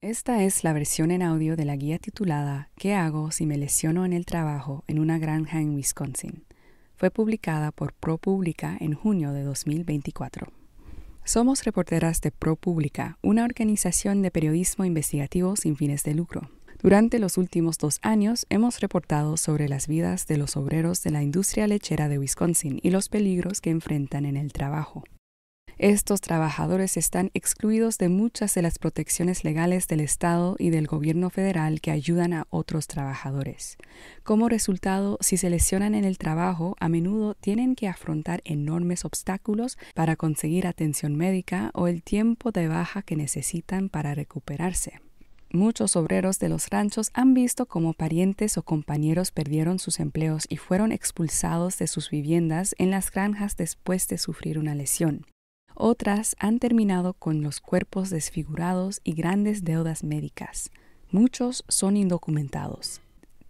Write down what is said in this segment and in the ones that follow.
Esta es la versión en audio de la guía titulada ¿Qué hago si me lesiono en el trabajo en una granja en Wisconsin? Fue publicada por ProPublica en junio de 2024. Somos reporteras de ProPublica, una organización de periodismo investigativo sin fines de lucro. Durante los últimos dos años hemos reportado sobre las vidas de los obreros de la industria lechera de Wisconsin y los peligros que enfrentan en el trabajo. Estos trabajadores están excluidos de muchas de las protecciones legales del Estado y del gobierno federal que ayudan a otros trabajadores. Como resultado, si se lesionan en el trabajo, a menudo tienen que afrontar enormes obstáculos para conseguir atención médica o el tiempo de baja que necesitan para recuperarse. Muchos obreros de los ranchos han visto cómo parientes o compañeros perdieron sus empleos y fueron expulsados de sus viviendas en las granjas después de sufrir una lesión. Otras han terminado con los cuerpos desfigurados y grandes deudas médicas. Muchos son indocumentados.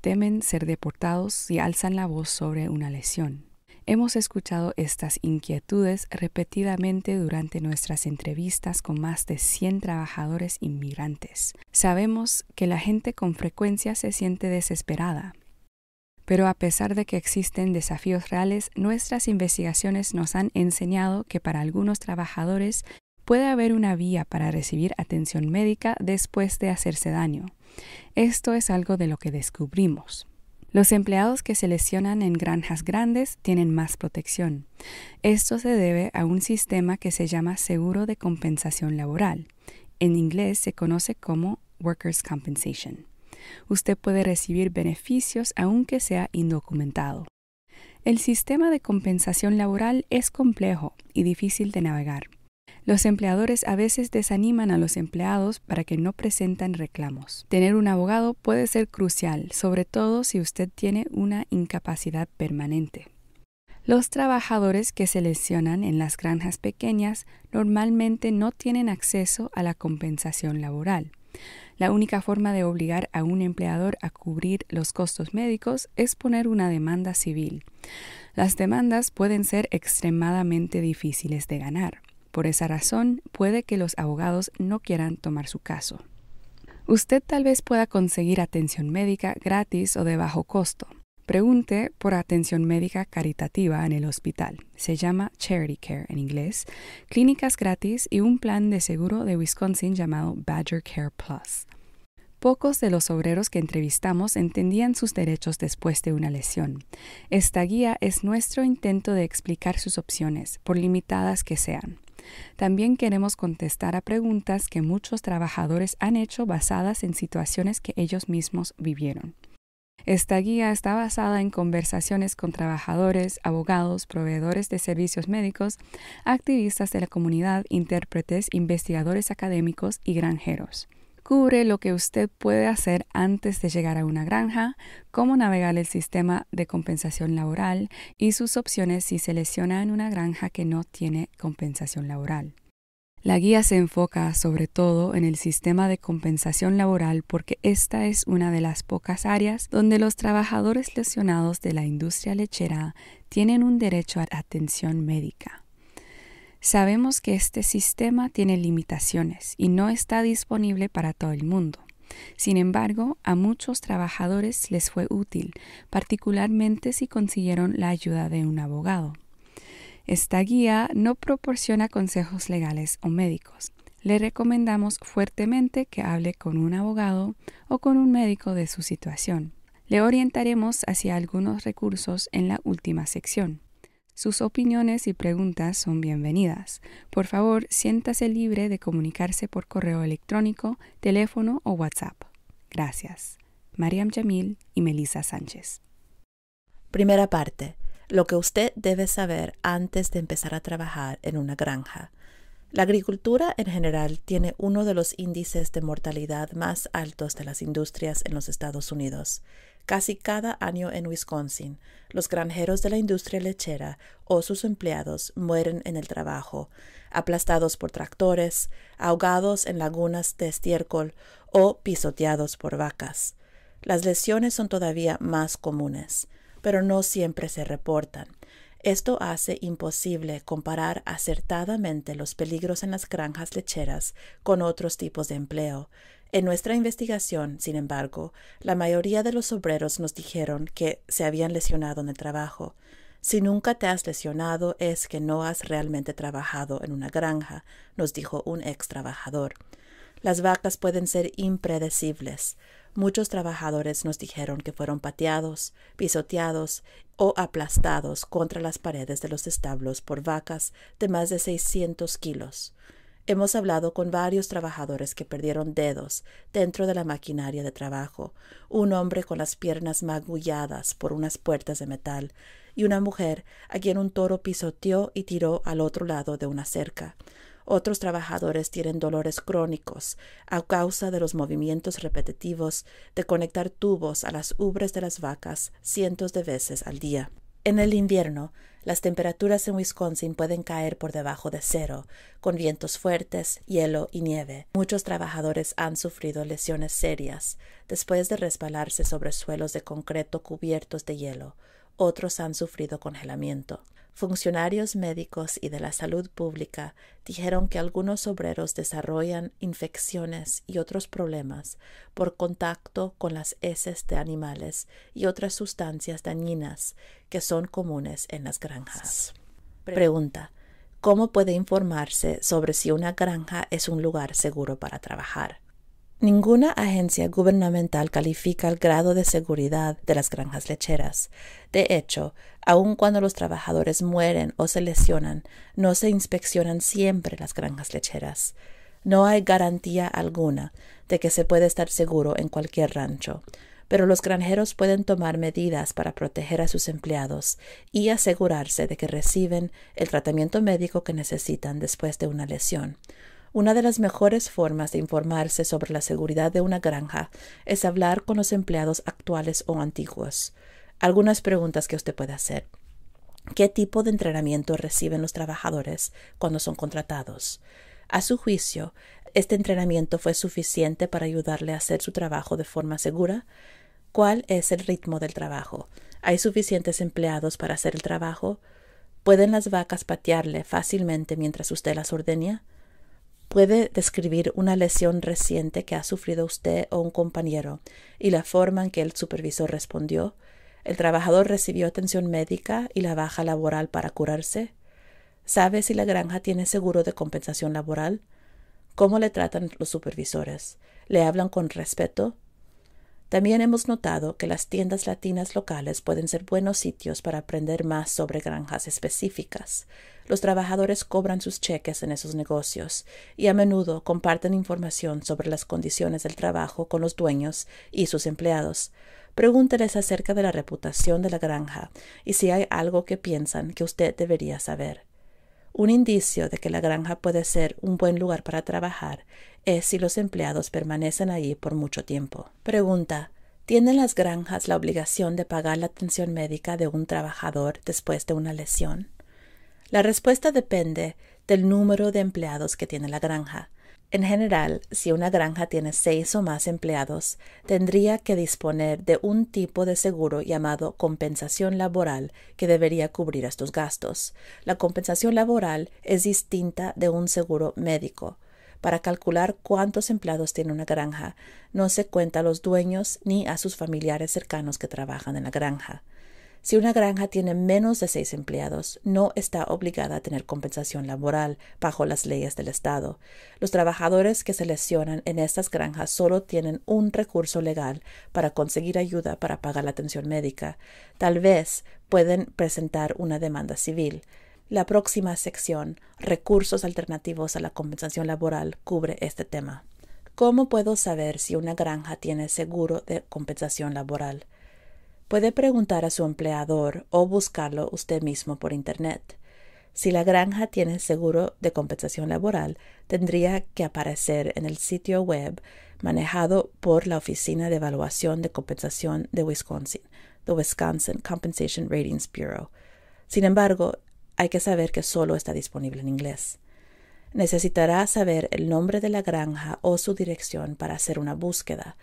Temen ser deportados y alzan la voz sobre una lesión. Hemos escuchado estas inquietudes repetidamente durante nuestras entrevistas con más de 100 trabajadores inmigrantes. Sabemos que la gente con frecuencia se siente desesperada, pero a pesar de que existen desafíos reales, nuestras investigaciones nos han enseñado que para algunos trabajadores puede haber una vía para recibir atención médica después de hacerse daño. Esto es algo de lo que descubrimos. Los empleados que se lesionan en granjas grandes tienen más protección. Esto se debe a un sistema que se llama seguro de compensación laboral. En inglés se conoce como Workers' Compensation. Usted puede recibir beneficios aunque sea indocumentado. El sistema de compensación laboral es complejo y difícil de navegar. Los empleadores a veces desaniman a los empleados para que no presenten reclamos. Tener un abogado puede ser crucial, sobre todo si usted tiene una incapacidad permanente. Los trabajadores que se lesionan en las granjas pequeñas normalmente no tienen acceso a la compensación laboral. La única forma de obligar a un empleador a cubrir los costos médicos es poner una demanda civil. Las demandas pueden ser extremadamente difíciles de ganar. Por esa razón, puede que los abogados no quieran tomar su caso. Usted tal vez pueda conseguir atención médica gratis o de bajo costo. Pregunte por atención médica caritativa en el hospital. Se llama Charity Care en inglés, clínicas gratis y un plan de seguro de Wisconsin llamado Badger Care Plus. Pocos de los obreros que entrevistamos entendían sus derechos después de una lesión. Esta guía es nuestro intento de explicar sus opciones, por limitadas que sean. También queremos contestar a preguntas que muchos trabajadores han hecho basadas en situaciones que ellos mismos vivieron. Esta guía está basada en conversaciones con trabajadores, abogados, proveedores de servicios médicos, activistas de la comunidad, intérpretes, investigadores académicos y granjeros cubre lo que usted puede hacer antes de llegar a una granja, cómo navegar el sistema de compensación laboral y sus opciones si se lesiona en una granja que no tiene compensación laboral. La guía se enfoca sobre todo en el sistema de compensación laboral porque esta es una de las pocas áreas donde los trabajadores lesionados de la industria lechera tienen un derecho a atención médica. Sabemos que este sistema tiene limitaciones y no está disponible para todo el mundo. Sin embargo, a muchos trabajadores les fue útil, particularmente si consiguieron la ayuda de un abogado. Esta guía no proporciona consejos legales o médicos. Le recomendamos fuertemente que hable con un abogado o con un médico de su situación. Le orientaremos hacia algunos recursos en la última sección. Sus opiniones y preguntas son bienvenidas. Por favor, siéntase libre de comunicarse por correo electrónico, teléfono o WhatsApp. Gracias. Mariam Jamil y Melissa Sánchez. Primera parte. Lo que usted debe saber antes de empezar a trabajar en una granja. La agricultura en general tiene uno de los índices de mortalidad más altos de las industrias en los Estados Unidos casi cada año en Wisconsin. Los granjeros de la industria lechera o sus empleados mueren en el trabajo, aplastados por tractores, ahogados en lagunas de estiércol o pisoteados por vacas. Las lesiones son todavía más comunes, pero no siempre se reportan. Esto hace imposible comparar acertadamente los peligros en las granjas lecheras con otros tipos de empleo, en nuestra investigación, sin embargo, la mayoría de los obreros nos dijeron que se habían lesionado en el trabajo. Si nunca te has lesionado es que no has realmente trabajado en una granja, nos dijo un ex trabajador. Las vacas pueden ser impredecibles. Muchos trabajadores nos dijeron que fueron pateados, pisoteados o aplastados contra las paredes de los establos por vacas de más de 600 kilos. Hemos hablado con varios trabajadores que perdieron dedos dentro de la maquinaria de trabajo, un hombre con las piernas magulladas por unas puertas de metal y una mujer a quien un toro pisoteó y tiró al otro lado de una cerca. Otros trabajadores tienen dolores crónicos a causa de los movimientos repetitivos de conectar tubos a las ubres de las vacas cientos de veces al día. En el invierno, las temperaturas en Wisconsin pueden caer por debajo de cero, con vientos fuertes, hielo y nieve. Muchos trabajadores han sufrido lesiones serias después de resbalarse sobre suelos de concreto cubiertos de hielo, otros han sufrido congelamiento. Funcionarios médicos y de la salud pública dijeron que algunos obreros desarrollan infecciones y otros problemas por contacto con las heces de animales y otras sustancias dañinas que son comunes en las granjas. Pregunta. ¿Cómo puede informarse sobre si una granja es un lugar seguro para trabajar? Ninguna agencia gubernamental califica el grado de seguridad de las granjas lecheras. De hecho, aun cuando los trabajadores mueren o se lesionan, no se inspeccionan siempre las granjas lecheras. No hay garantía alguna de que se puede estar seguro en cualquier rancho, pero los granjeros pueden tomar medidas para proteger a sus empleados y asegurarse de que reciben el tratamiento médico que necesitan después de una lesión. Una de las mejores formas de informarse sobre la seguridad de una granja es hablar con los empleados actuales o antiguos. Algunas preguntas que usted puede hacer. ¿Qué tipo de entrenamiento reciben los trabajadores cuando son contratados? A su juicio, ¿este entrenamiento fue suficiente para ayudarle a hacer su trabajo de forma segura? ¿Cuál es el ritmo del trabajo? ¿Hay suficientes empleados para hacer el trabajo? ¿Pueden las vacas patearle fácilmente mientras usted las ordeña? Puede describir una lesión reciente que ha sufrido usted o un compañero y la forma en que el supervisor respondió. El trabajador recibió atención médica y la baja laboral para curarse. ¿Sabe si la granja tiene seguro de compensación laboral? ¿Cómo le tratan los supervisores? ¿Le hablan con respeto? También hemos notado que las tiendas latinas locales pueden ser buenos sitios para aprender más sobre granjas específicas. Los trabajadores cobran sus cheques en esos negocios y a menudo comparten información sobre las condiciones del trabajo con los dueños y sus empleados. Pregúnteles acerca de la reputación de la granja y si hay algo que piensan que usted debería saber. Un indicio de que la granja puede ser un buen lugar para trabajar es si los empleados permanecen allí por mucho tiempo. Pregunta ¿Tienen las granjas la obligación de pagar la atención médica de un trabajador después de una lesión? La respuesta depende del número de empleados que tiene la granja. En general, si una granja tiene seis o más empleados, tendría que disponer de un tipo de seguro llamado compensación laboral que debería cubrir estos gastos. La compensación laboral es distinta de un seguro médico. Para calcular cuántos empleados tiene una granja, no se cuenta a los dueños ni a sus familiares cercanos que trabajan en la granja. Si una granja tiene menos de seis empleados, no está obligada a tener compensación laboral bajo las leyes del Estado. Los trabajadores que se lesionan en estas granjas solo tienen un recurso legal para conseguir ayuda para pagar la atención médica. Tal vez pueden presentar una demanda civil. La próxima sección, Recursos alternativos a la compensación laboral, cubre este tema. ¿Cómo puedo saber si una granja tiene seguro de compensación laboral? Puede preguntar a su empleador o buscarlo usted mismo por Internet. Si la granja tiene seguro de compensación laboral, tendría que aparecer en el sitio web manejado por la Oficina de Evaluación de Compensación de Wisconsin, the Wisconsin Compensation Ratings Bureau. Sin embargo, hay que saber que solo está disponible en inglés. Necesitará saber el nombre de la granja o su dirección para hacer una búsqueda.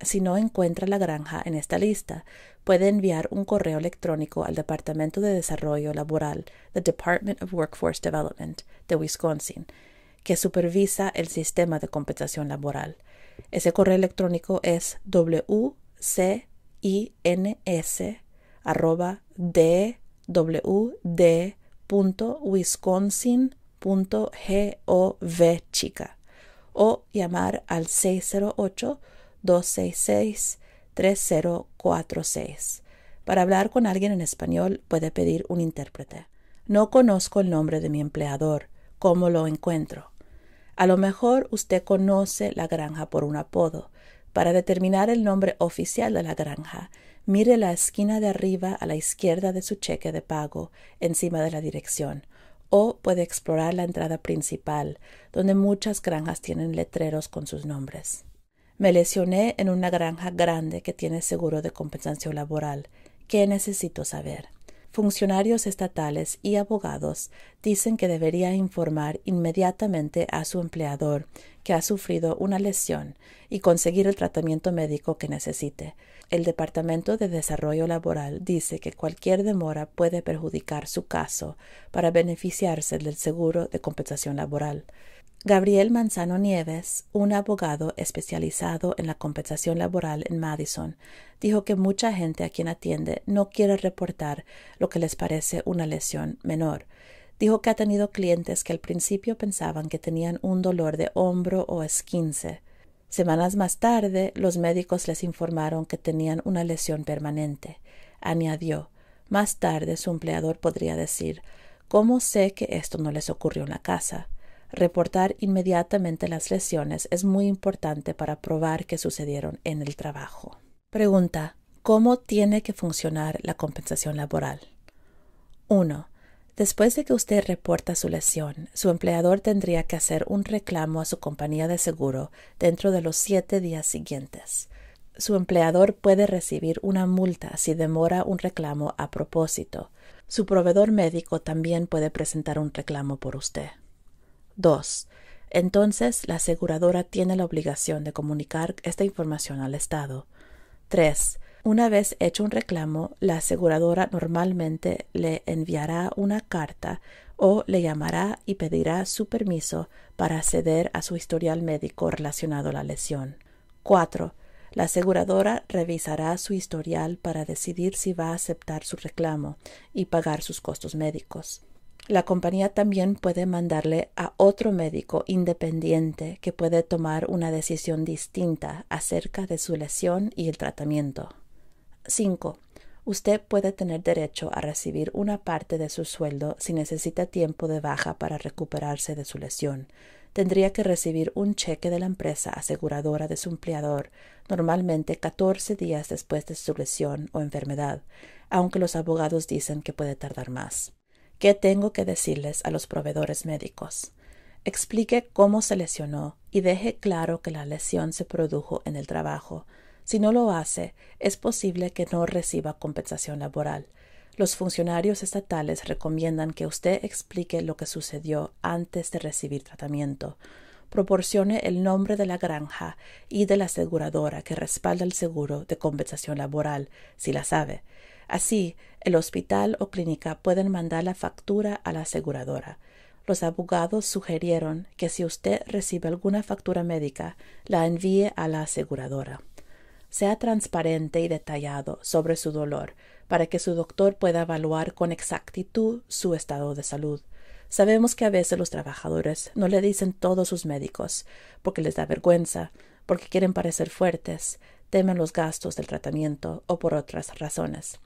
Si no encuentra la granja en esta lista, puede enviar un correo electrónico al Departamento de Desarrollo Laboral, the Department of Workforce Development, de Wisconsin, que supervisa el sistema de compensación laboral. Ese correo electrónico es wcins arroba d www.wisconsin.gov chica o llamar al 608-266-3046. Para hablar con alguien en español puede pedir un intérprete. No conozco el nombre de mi empleador. ¿Cómo lo encuentro? A lo mejor usted conoce la granja por un apodo. Para determinar el nombre oficial de la granja, Mire la esquina de arriba a la izquierda de su cheque de pago, encima de la dirección, o puede explorar la entrada principal, donde muchas granjas tienen letreros con sus nombres. Me lesioné en una granja grande que tiene seguro de compensación laboral. ¿Qué necesito saber? funcionarios estatales y abogados dicen que debería informar inmediatamente a su empleador que ha sufrido una lesión y conseguir el tratamiento médico que necesite el Departamento de Desarrollo Laboral dice que cualquier demora puede perjudicar su caso para beneficiarse del seguro de compensación laboral. Gabriel Manzano Nieves, un abogado especializado en la compensación laboral en Madison, dijo que mucha gente a quien atiende no quiere reportar lo que les parece una lesión menor. Dijo que ha tenido clientes que al principio pensaban que tenían un dolor de hombro o esquince, Semanas más tarde, los médicos les informaron que tenían una lesión permanente. Añadió, más tarde su empleador podría decir, ¿cómo sé que esto no les ocurrió en la casa? Reportar inmediatamente las lesiones es muy importante para probar que sucedieron en el trabajo. Pregunta, ¿cómo tiene que funcionar la compensación laboral? 1. Después de que usted reporta su lesión, su empleador tendría que hacer un reclamo a su compañía de seguro dentro de los siete días siguientes. Su empleador puede recibir una multa si demora un reclamo a propósito. Su proveedor médico también puede presentar un reclamo por usted. 2. Entonces, la aseguradora tiene la obligación de comunicar esta información al Estado. 3. Una vez hecho un reclamo, la aseguradora normalmente le enviará una carta o le llamará y pedirá su permiso para acceder a su historial médico relacionado a la lesión. 4. La aseguradora revisará su historial para decidir si va a aceptar su reclamo y pagar sus costos médicos. La compañía también puede mandarle a otro médico independiente que puede tomar una decisión distinta acerca de su lesión y el tratamiento. 5. Usted puede tener derecho a recibir una parte de su sueldo si necesita tiempo de baja para recuperarse de su lesión. Tendría que recibir un cheque de la empresa aseguradora de su empleador, normalmente 14 días después de su lesión o enfermedad, aunque los abogados dicen que puede tardar más. ¿Qué tengo que decirles a los proveedores médicos? Explique cómo se lesionó y deje claro que la lesión se produjo en el trabajo si no lo hace, es posible que no reciba compensación laboral. Los funcionarios estatales recomiendan que usted explique lo que sucedió antes de recibir tratamiento. Proporcione el nombre de la granja y de la aseguradora que respalda el seguro de compensación laboral, si la sabe. Así, el hospital o clínica pueden mandar la factura a la aseguradora. Los abogados sugirieron que si usted recibe alguna factura médica, la envíe a la aseguradora sea transparente y detallado sobre su dolor para que su doctor pueda evaluar con exactitud su estado de salud. Sabemos que a veces los trabajadores no le dicen todos sus médicos porque les da vergüenza, porque quieren parecer fuertes, temen los gastos del tratamiento o por otras razones.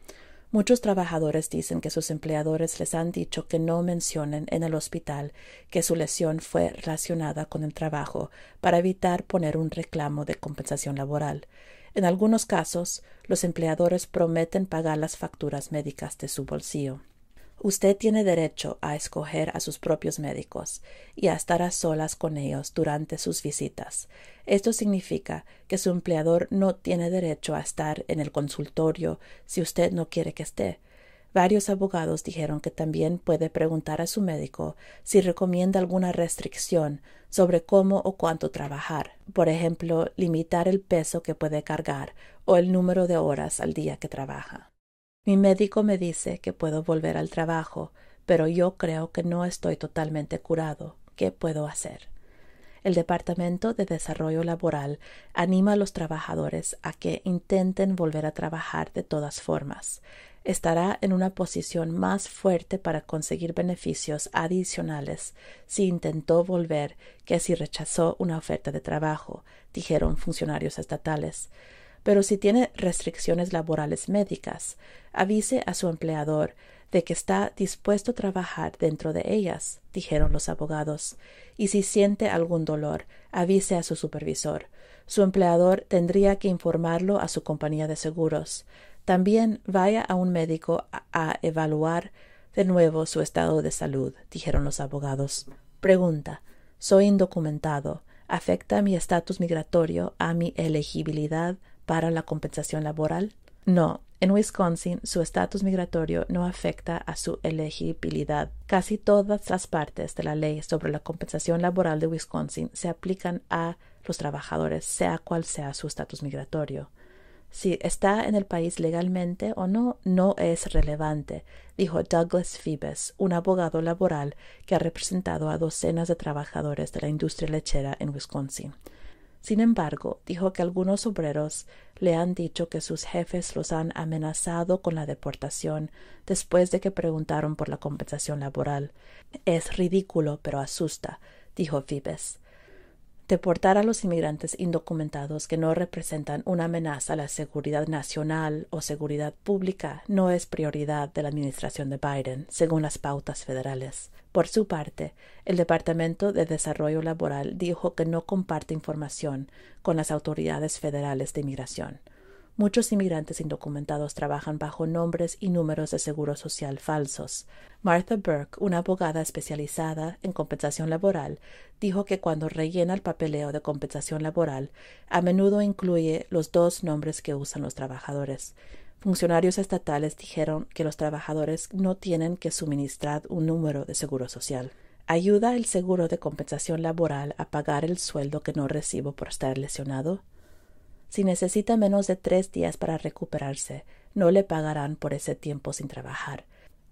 Muchos trabajadores dicen que sus empleadores les han dicho que no mencionen en el hospital que su lesión fue relacionada con el trabajo para evitar poner un reclamo de compensación laboral. En algunos casos, los empleadores prometen pagar las facturas médicas de su bolsillo. Usted tiene derecho a escoger a sus propios médicos y a estar a solas con ellos durante sus visitas. Esto significa que su empleador no tiene derecho a estar en el consultorio si usted no quiere que esté, Varios abogados dijeron que también puede preguntar a su médico si recomienda alguna restricción sobre cómo o cuánto trabajar, por ejemplo, limitar el peso que puede cargar o el número de horas al día que trabaja. Mi médico me dice que puedo volver al trabajo, pero yo creo que no estoy totalmente curado. ¿Qué puedo hacer? El Departamento de Desarrollo Laboral anima a los trabajadores a que intenten volver a trabajar de todas formas, estará en una posición más fuerte para conseguir beneficios adicionales si intentó volver que si rechazó una oferta de trabajo, dijeron funcionarios estatales. Pero si tiene restricciones laborales médicas, avise a su empleador de que está dispuesto a trabajar dentro de ellas, dijeron los abogados, y si siente algún dolor, avise a su supervisor. Su empleador tendría que informarlo a su compañía de seguros. También vaya a un médico a, evaluar de nuevo su estado de salud, dijeron los abogados. Pregunta. Soy indocumentado. ¿Afecta mi estatus migratorio a mi elegibilidad para la compensación laboral? No, en Wisconsin su estatus migratorio no afecta a su elegibilidad. Casi todas las partes de la ley sobre la compensación laboral de Wisconsin se aplican a los trabajadores, sea cual sea su estatus migratorio si está en el país legalmente o no no es relevante, dijo Douglas Phoebus, un abogado laboral que ha representado a docenas de trabajadores de la industria lechera en Wisconsin. Sin embargo, dijo que algunos obreros le han dicho que sus jefes los han amenazado con la deportación después de que preguntaron por la compensación laboral. Es ridículo, pero asusta, dijo Phoebus. Deportar a los inmigrantes indocumentados que no representan una amenaza a la seguridad nacional o seguridad pública no es prioridad de la administración de Biden, según las pautas federales. Por su parte, el Departamento de Desarrollo Laboral dijo que no comparte información con las autoridades federales de inmigración. Muchos inmigrantes indocumentados trabajan bajo nombres y números de seguro social falsos. Martha Burke, una abogada especializada en compensación laboral, dijo que cuando rellena el papeleo de compensación laboral, a menudo incluye los dos nombres que usan los trabajadores. Funcionarios estatales dijeron que los trabajadores no tienen que suministrar un número de seguro social ayuda el seguro de compensación laboral a pagar el sueldo que no recibo por estar lesionado? Si necesita menos de tres días para recuperarse, no le pagarán por ese tiempo sin trabajar.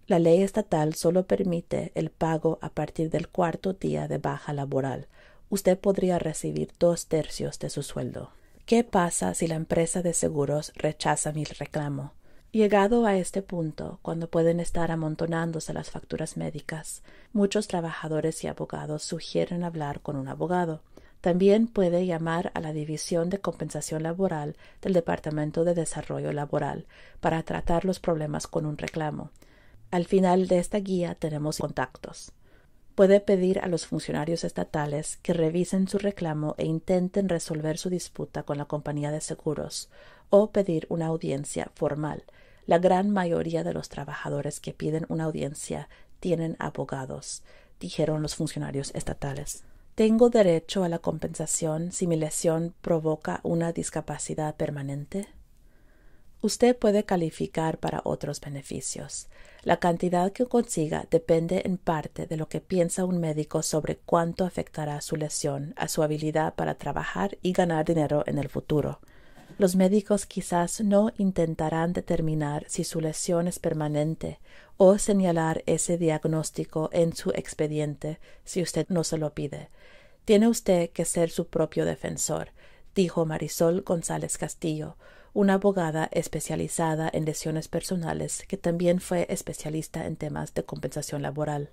La ley estatal solo permite el pago a partir del cuarto día de baja laboral. Usted podría recibir dos tercios de su sueldo. ¿Qué pasa si la empresa de seguros rechaza mi reclamo? Llegado a este punto, cuando pueden estar amontonándose las facturas médicas, muchos trabajadores y abogados sugieren hablar con un abogado. También puede llamar a la División de Compensación Laboral del Departamento de Desarrollo Laboral para tratar los problemas con un reclamo. Al final de esta guía tenemos contactos. Puede pedir a los funcionarios estatales que revisen su reclamo e intenten resolver su disputa con la compañía de seguros o pedir una audiencia formal. La gran mayoría de los trabajadores que piden una audiencia tienen abogados, dijeron los funcionarios estatales. ¿Tengo derecho a la compensación si mi lesión provoca una discapacidad permanente? Usted puede calificar para otros beneficios. La cantidad que consiga depende en parte de lo que piensa un médico sobre cuánto afectará su lesión a su habilidad para trabajar y ganar dinero en el futuro. Los médicos quizás no intentarán determinar si su lesión es permanente o señalar ese diagnóstico en su expediente si usted no se lo pide. Tiene usted que ser su propio defensor, dijo Marisol González Castillo, una abogada especializada en lesiones personales que también fue especialista en temas de compensación laboral.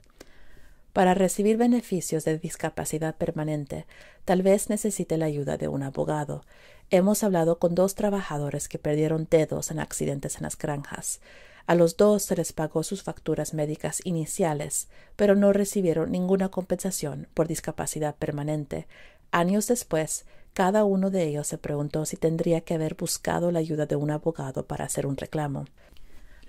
Para recibir beneficios de discapacidad permanente, tal vez necesite la ayuda de un abogado, Hemos hablado con dos trabajadores que perdieron dedos en accidentes en las granjas. A los dos se les pagó sus facturas médicas iniciales, pero no recibieron ninguna compensación por discapacidad permanente. Años después, cada uno de ellos se preguntó si tendría que haber buscado la ayuda de un abogado para hacer un reclamo.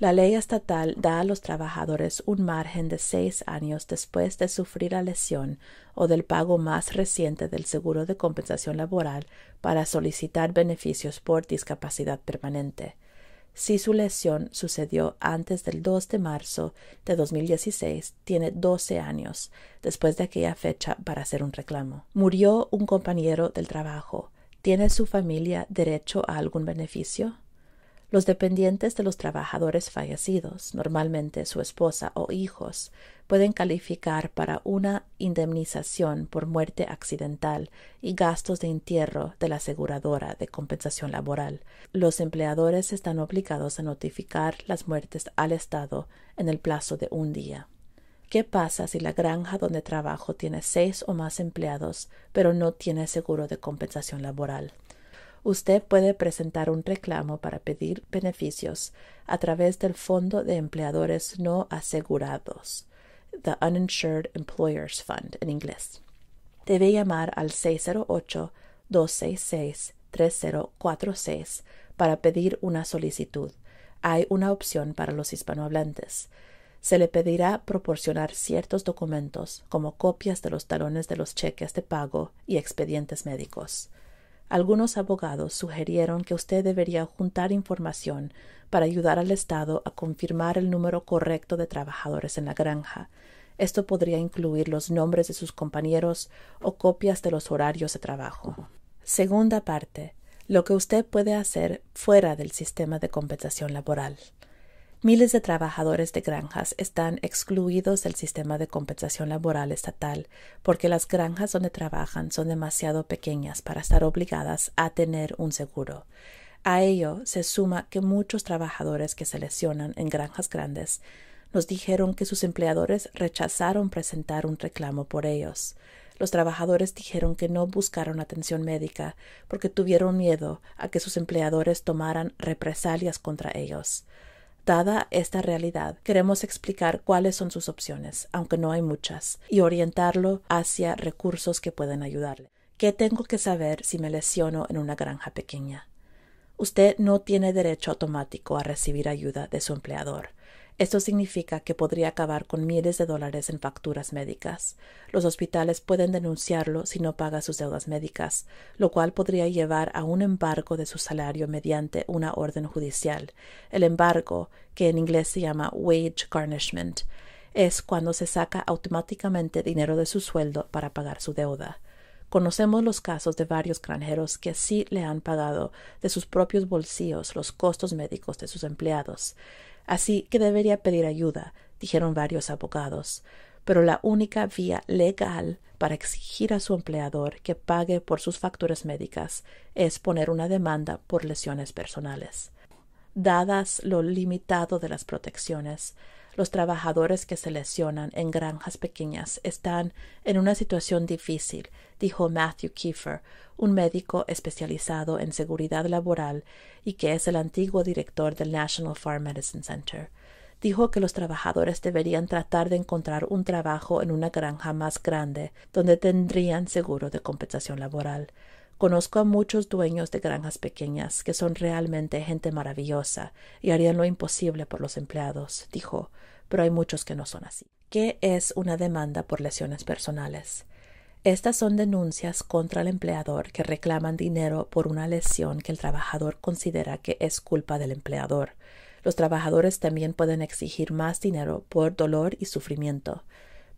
La ley estatal da a los trabajadores un margen de seis años después de sufrir la lesión o del pago más reciente del seguro de compensación laboral para solicitar beneficios por discapacidad permanente. Si su lesión sucedió antes del 2 de marzo de 2016, tiene 12 años después de aquella fecha para hacer un reclamo. Murió un compañero del trabajo. ¿Tiene su familia derecho a algún beneficio? Los dependientes de los trabajadores fallecidos, normalmente su esposa o hijos, pueden calificar para una indemnización por muerte accidental y gastos de entierro de la aseguradora de compensación laboral. Los empleadores están obligados a notificar las muertes al Estado en el plazo de un día. ¿Qué pasa si la granja donde trabajo tiene seis o más empleados, pero no tiene seguro de compensación laboral? usted puede presentar un reclamo para pedir beneficios a través del Fondo de Empleadores No Asegurados, the Uninsured Employers Fund en inglés. Debe llamar al 608-266-3046 para pedir una solicitud. Hay una opción para los hispanohablantes se le pedirá proporcionar ciertos documentos, como copias de los talones de los cheques de pago y expedientes médicos algunos abogados sugirieron que usted debería juntar información para ayudar al Estado a confirmar el número correcto de trabajadores en la granja. Esto podría incluir los nombres de sus compañeros o copias de los horarios de trabajo. Segunda parte. Lo que usted puede hacer fuera del sistema de compensación laboral. Miles de trabajadores de granjas están excluidos del sistema de compensación laboral estatal porque las granjas donde trabajan son demasiado pequeñas para estar obligadas a tener un seguro. A ello se suma que muchos trabajadores que se lesionan en granjas grandes nos dijeron que sus empleadores rechazaron presentar un reclamo por ellos. Los trabajadores dijeron que no buscaron atención médica porque tuvieron miedo a que sus empleadores tomaran represalias contra ellos. Dada esta realidad, queremos explicar cuáles son sus opciones, aunque no hay muchas, y orientarlo hacia recursos que puedan ayudarle. ¿Qué tengo que saber si me lesiono en una granja pequeña? Usted no tiene derecho automático a recibir ayuda de su empleador. Esto significa que podría acabar con miles de dólares en facturas médicas. Los hospitales pueden denunciarlo si no paga sus deudas médicas, lo cual podría llevar a un embargo de su salario mediante una orden judicial. El embargo, que en inglés se llama wage garnishment, es cuando se saca automáticamente dinero de su sueldo para pagar su deuda. Conocemos los casos de varios granjeros que sí le han pagado de sus propios bolsillos los costos médicos de sus empleados así que debería pedir ayuda, dijeron varios abogados. Pero la única vía legal para exigir a su empleador que pague por sus facturas médicas es poner una demanda por lesiones personales. Dadas lo limitado de las protecciones, los trabajadores que se lesionan en granjas pequeñas están en una situación difícil, dijo Matthew Kiefer, un médico especializado en seguridad laboral y que es el antiguo director del National Farm Medicine Center dijo que los trabajadores deberían tratar de encontrar un trabajo en una granja más grande, donde tendrían seguro de compensación laboral. Conozco a muchos dueños de granjas pequeñas que son realmente gente maravillosa y harían lo imposible por los empleados, dijo, pero hay muchos que no son así. ¿Qué es una demanda por lesiones personales? Estas son denuncias contra el empleador que reclaman dinero por una lesión que el trabajador considera que es culpa del empleador. Los trabajadores también pueden exigir más dinero por dolor y sufrimiento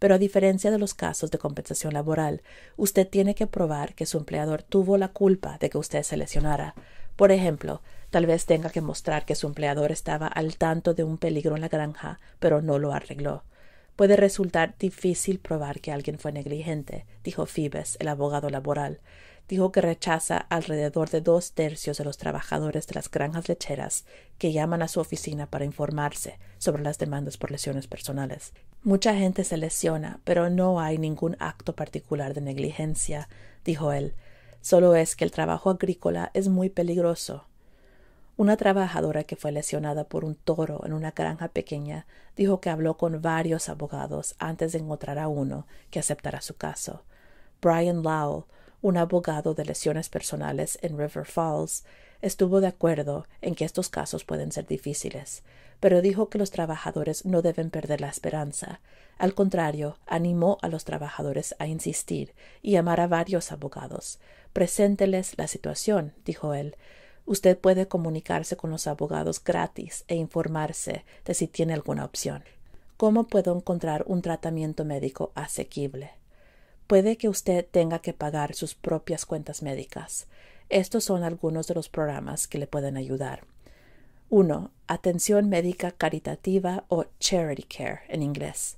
pero a diferencia de los casos de compensación laboral, usted tiene que probar que su empleador tuvo la culpa de que usted se lesionara. Por ejemplo, tal vez tenga que mostrar que su empleador estaba al tanto de un peligro en la granja, pero no lo arregló. Puede resultar difícil probar que alguien fue negligente, dijo Fibes, el abogado laboral dijo que rechaza alrededor de dos tercios de los trabajadores de las granjas lecheras que llaman a su oficina para informarse sobre las demandas por lesiones personales. Mucha gente se lesiona, pero no hay ningún acto particular de negligencia, dijo él. Solo es que el trabajo agrícola es muy peligroso. Una trabajadora que fue lesionada por un toro en una granja pequeña dijo que habló con varios abogados antes de encontrar a uno que aceptara su caso. Brian Lowell, un abogado de lesiones personales en River Falls, estuvo de acuerdo en que estos casos pueden ser difíciles, pero dijo que los trabajadores no deben perder la esperanza. Al contrario, animó a los trabajadores a insistir y llamar a varios abogados. Presénteles la situación, dijo él. Usted puede comunicarse con los abogados gratis e informarse de si tiene alguna opción. ¿Cómo puedo encontrar un tratamiento médico asequible? Puede que usted tenga que pagar sus propias cuentas médicas. Estos son algunos de los programas que le pueden ayudar. 1. Atención médica caritativa o charity care en inglés.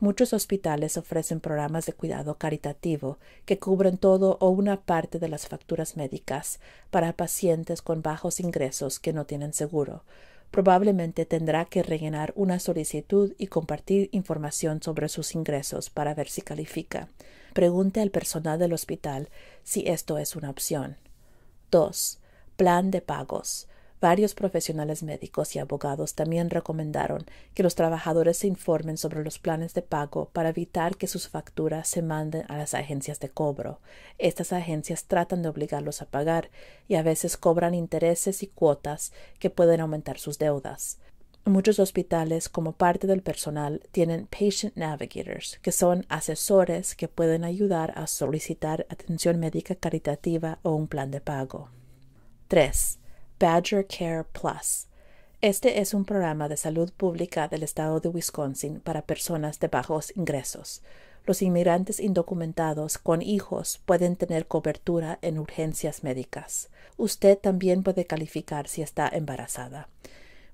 Muchos hospitales ofrecen programas de cuidado caritativo que cubren todo o una parte de las facturas médicas para pacientes con bajos ingresos que no tienen seguro. Probablemente tendrá que rellenar una solicitud y compartir información sobre sus ingresos para ver si califica. Pregunte al personal del hospital si esto es una opción. 2. Plan de pagos. Varios profesionales médicos y abogados también recomendaron que los trabajadores se informen sobre los planes de pago para evitar que sus facturas se manden a las agencias de cobro. Estas agencias tratan de obligarlos a pagar y a veces cobran intereses y cuotas que pueden aumentar sus deudas. Muchos hospitales, como parte del personal, tienen patient navigators, que son asesores que pueden ayudar a solicitar atención médica caritativa o un plan de pago. 3. Badger Care Plus. Este es un programa de salud pública del estado de Wisconsin para personas de bajos ingresos. Los inmigrantes indocumentados con hijos pueden tener cobertura en urgencias médicas. Usted también puede calificar si está embarazada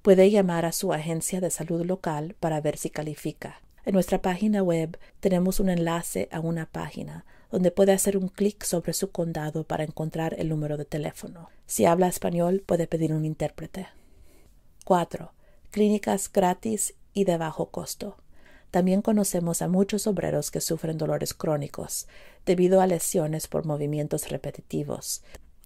puede llamar a su agencia de salud local para ver si califica. En nuestra página web tenemos un enlace a una página donde puede hacer un clic sobre su condado para encontrar el número de teléfono. Si habla español, puede pedir un intérprete. 4. Clínicas gratis y de bajo costo. También conocemos a muchos obreros que sufren dolores crónicos debido a lesiones por movimientos repetitivos,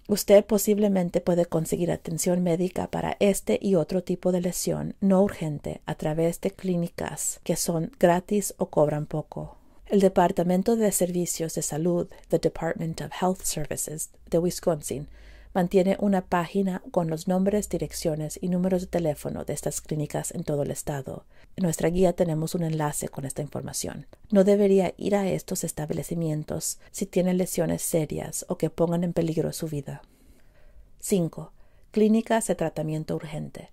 Usted posiblemente puede conseguir atención médica para este y otro tipo de lesión no urgente a través de clínicas que son gratis o cobran poco. El Departamento de Servicios de Salud, the Department of Health Services de Wisconsin, mantiene una página con los nombres, direcciones y números de teléfono de estas clínicas en todo el estado. En nuestra guía tenemos un enlace con esta información. No debería ir a estos establecimientos si tiene lesiones serias o que pongan en peligro su vida. 5. Clínicas de tratamiento urgente.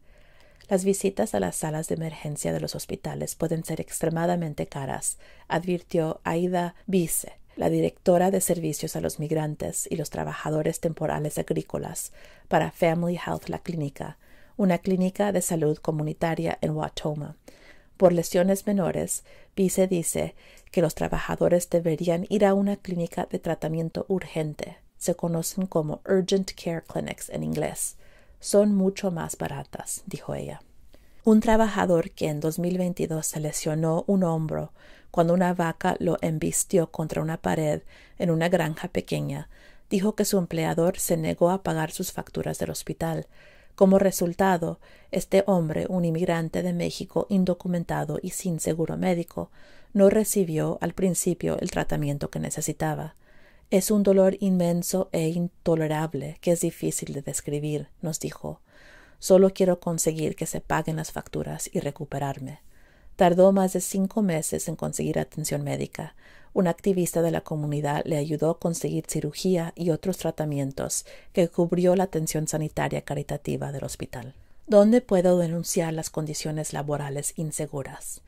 Las visitas a las salas de emergencia de los hospitales pueden ser extremadamente caras, advirtió Aida Vice, la directora de servicios a los migrantes y los trabajadores temporales agrícolas para Family Health La Clínica, una clínica de salud comunitaria en Watoma. Por lesiones menores, Vice dice que los trabajadores deberían ir a una clínica de tratamiento urgente. Se conocen como Urgent Care Clinics en inglés. Son mucho más baratas, dijo ella. Un trabajador que en 2022 se lesionó un hombro cuando una vaca lo embistió contra una pared en una granja pequeña, dijo que su empleador se negó a pagar sus facturas del hospital. Como resultado, este hombre, un inmigrante de México indocumentado y sin seguro médico, no recibió al principio el tratamiento que necesitaba. Es un dolor inmenso e intolerable que es difícil de describir, nos dijo. Solo quiero conseguir que se paguen las facturas y recuperarme. Tardó más de cinco meses en conseguir atención médica. Un activista de la comunidad le ayudó a conseguir cirugía y otros tratamientos que cubrió la atención sanitaria caritativa del hospital. ¿Dónde puedo denunciar las condiciones laborales inseguras?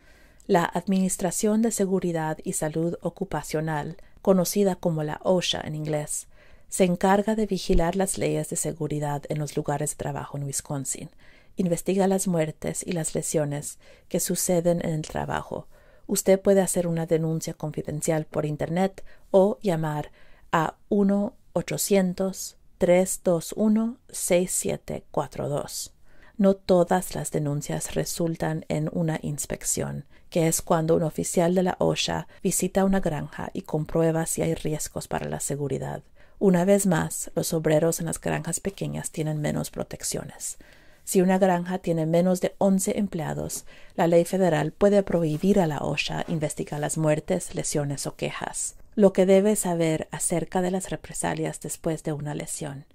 La Administración de Seguridad y Salud Ocupacional, conocida como la OSHA en inglés, se encarga de vigilar las leyes de seguridad en los lugares de trabajo en Wisconsin investiga las muertes y las lesiones que suceden en el trabajo. Usted puede hacer una denuncia confidencial por Internet o llamar a 1-800-321-6742. No todas las denuncias resultan en una inspección, que es cuando un oficial de la OSHA visita una granja y comprueba si hay riesgos para la seguridad. Una vez más, los obreros en las granjas pequeñas tienen menos protecciones. Si una granja tiene menos de 11 empleados, la ley federal puede prohibir a la OSHA investigar las muertes, lesiones o quejas, lo que debe saber acerca de las represalias después de una lesión.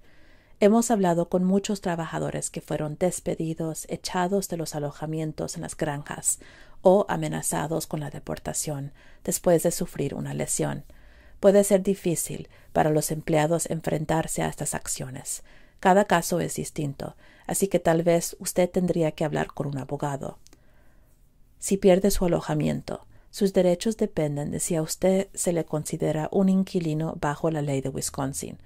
Hemos hablado con muchos trabajadores que fueron despedidos, echados de los alojamientos en las granjas o amenazados con la deportación después de sufrir una lesión. Puede ser difícil para los empleados enfrentarse a estas acciones. Cada caso es distinto, así que tal vez usted tendría que hablar con un abogado. Si pierde su alojamiento, sus derechos dependen de si a usted se le considera un inquilino bajo la ley de Wisconsin.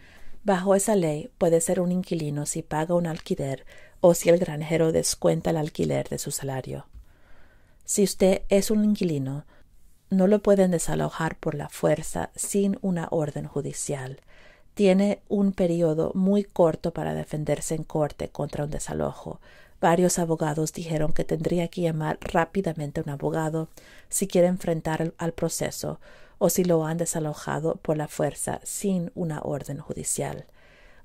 Bajo esa ley puede ser un inquilino si paga un alquiler o si el granjero descuenta el alquiler de su salario. Si usted es un inquilino, no lo pueden desalojar por la fuerza sin una orden judicial tiene un periodo muy corto para defenderse en corte contra un desalojo. Varios abogados dijeron que tendría que llamar rápidamente a un abogado si quiere enfrentar al proceso o si lo han desalojado por la fuerza sin una orden judicial.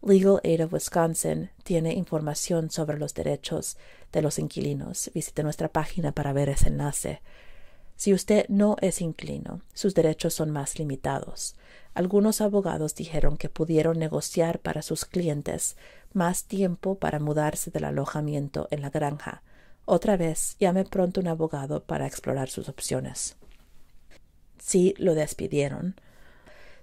Legal Aid of Wisconsin tiene información sobre los derechos de los inquilinos. Visite nuestra página para ver ese enlace si usted no es inclino, sus derechos son más limitados. Algunos abogados dijeron que pudieron negociar para sus clientes más tiempo para mudarse del alojamiento en la granja. Otra vez, llame pronto a un abogado para explorar sus opciones. Si lo despidieron,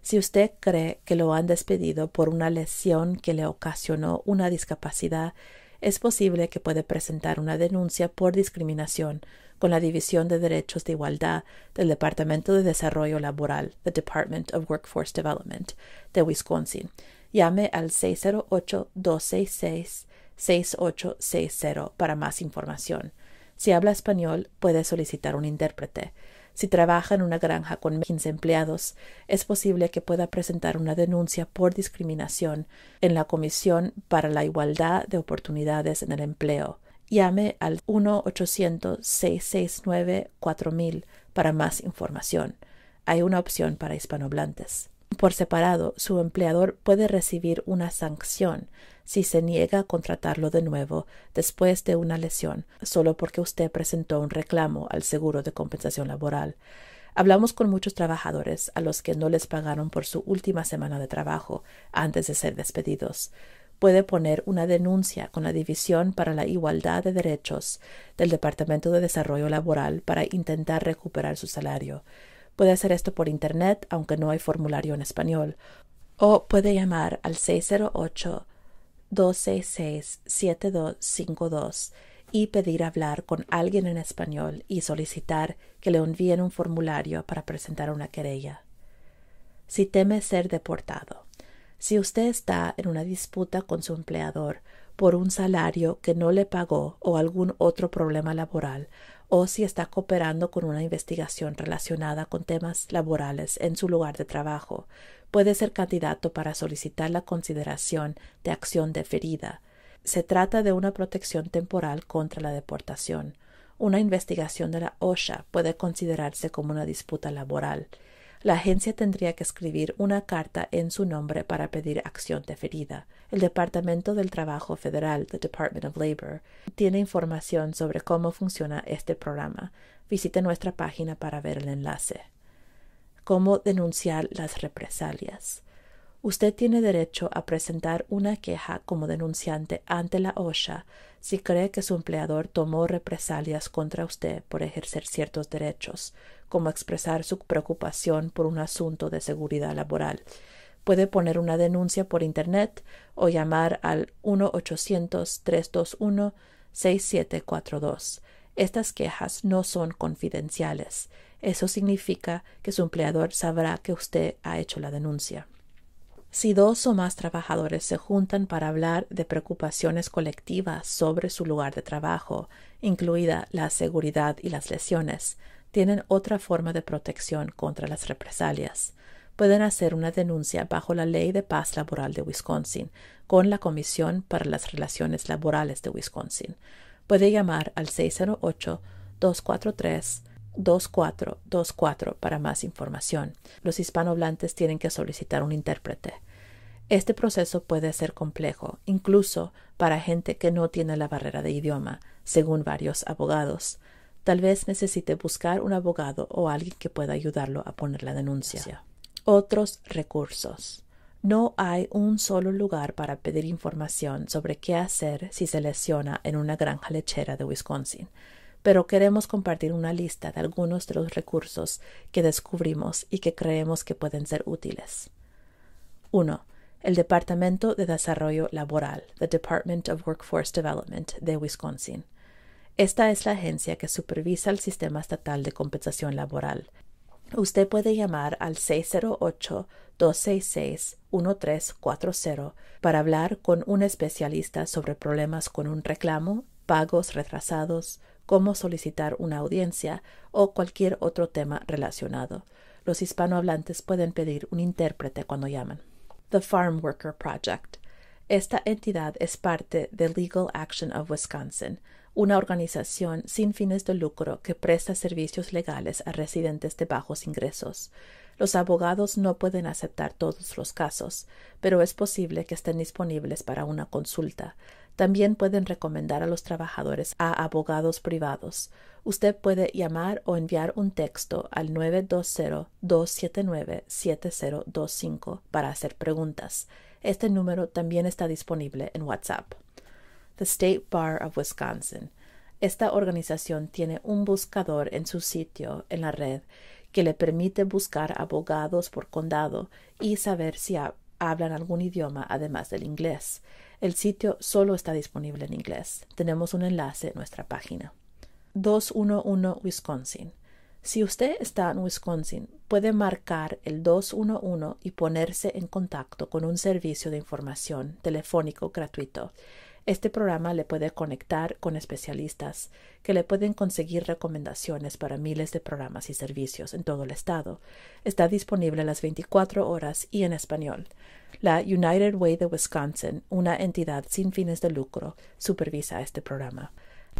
si usted cree que lo han despedido por una lesión que le ocasionó una discapacidad, es posible que puede presentar una denuncia por discriminación con la División de Derechos de Igualdad del Departamento de Desarrollo Laboral, the Department of Workforce Development, de Wisconsin. Llame al 608-266-6860 para más información. Si habla español, puede solicitar un intérprete. Si trabaja en una granja con 15 empleados, es posible que pueda presentar una denuncia por discriminación en la Comisión para la Igualdad de Oportunidades en el Empleo. Llame al 1-800-669-4000 para más información. Hay una opción para hispanohablantes. Por separado, su empleador puede recibir una sanción si se niega a contratarlo de nuevo después de una lesión, solo porque usted presentó un reclamo al seguro de compensación laboral. Hablamos con muchos trabajadores a los que no les pagaron por su última semana de trabajo antes de ser despedidos puede poner una denuncia con la División para la Igualdad de Derechos del Departamento de Desarrollo Laboral para intentar recuperar su salario. Puede hacer esto por Internet, aunque no hay formulario en español. O puede llamar al 608-266-7252 y pedir hablar con alguien en español y solicitar que le envíen un formulario para presentar una querella. Si teme ser deportado. Si usted está en una disputa con su empleador por un salario que no le pagó o algún otro problema laboral, o si está cooperando con una investigación relacionada con temas laborales en su lugar de trabajo, puede ser candidato para solicitar la consideración de acción deferida. Se trata de una protección temporal contra la deportación. Una investigación de la OSHA puede considerarse como una disputa laboral la agencia tendría que escribir una carta en su nombre para pedir acción deferida. El Departamento del Trabajo Federal, the Department of Labor, tiene información sobre cómo funciona este programa. Visite nuestra página para ver el enlace. Cómo denunciar las represalias. Usted tiene derecho a presentar una queja como denunciante ante la OSHA si cree que su empleador tomó represalias contra usted por ejercer ciertos derechos como expresar su preocupación por un asunto de seguridad laboral. Puede poner una denuncia por Internet o llamar al 1-800-321-6742. Estas quejas no son confidenciales. Eso significa que su empleador sabrá que usted ha hecho la denuncia. Si dos o más trabajadores se juntan para hablar de preocupaciones colectivas sobre su lugar de trabajo, incluida la seguridad y las lesiones, tienen otra forma de protección contra las represalias. Pueden hacer una denuncia bajo la Ley de Paz Laboral de Wisconsin con la Comisión para las Relaciones Laborales de Wisconsin. Puede llamar al 608-243-2424 para más información. Los hispanohablantes tienen que solicitar un intérprete. Este proceso puede ser complejo, incluso para gente que no tiene la barrera de idioma, según varios abogados. Tal vez necesite buscar un abogado o alguien que pueda ayudarlo a poner la denuncia. Otros recursos. No hay un solo lugar para pedir información sobre qué hacer si se lesiona en una granja lechera de Wisconsin, pero queremos compartir una lista de algunos de los recursos que descubrimos y que creemos que pueden ser útiles. 1. El Departamento de Desarrollo Laboral, the Department of Workforce Development de Wisconsin. Esta es la agencia que supervisa el sistema estatal de compensación laboral. Usted puede llamar al 608-266-1340 para hablar con un especialista sobre problemas con un reclamo, pagos retrasados, cómo solicitar una audiencia o cualquier otro tema relacionado. Los hispanohablantes pueden pedir un intérprete cuando llaman. The Farm Worker Project. Esta entidad es parte de Legal Action of Wisconsin una organización sin fines de lucro que presta servicios legales a residentes de bajos ingresos. Los abogados no pueden aceptar todos los casos, pero es posible que estén disponibles para una consulta. También pueden recomendar a los trabajadores a abogados privados. Usted puede llamar o enviar un texto al 920-279-7025 para hacer preguntas. Este número también está disponible en WhatsApp the State Bar of Wisconsin. Esta organización tiene un buscador en su sitio en la red que le permite buscar abogados por condado y saber si hablan algún idioma además del inglés. El sitio solo está disponible en inglés. Tenemos un enlace en nuestra página. 211 Wisconsin. Si usted está en Wisconsin, puede marcar el 211 y ponerse en contacto con un servicio de información telefónico gratuito. Este programa le puede conectar con especialistas que le pueden conseguir recomendaciones para miles de programas y servicios en todo el estado. Está disponible las 24 horas y en español. La United Way de Wisconsin, una entidad sin fines de lucro, supervisa este programa.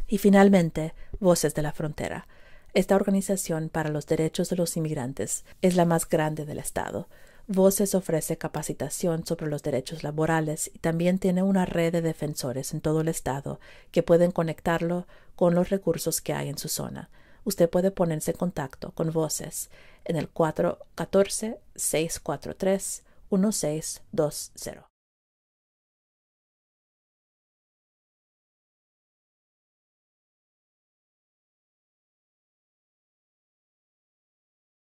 Y finalmente, Voces de la Frontera. Esta organización para los derechos de los inmigrantes es la más grande del estado. Voces ofrece capacitación sobre los derechos laborales y también tiene una red de defensores en todo el estado que pueden conectarlo con los recursos que hay en su zona. Usted puede ponerse en contacto con Voces en el 414-643-1620.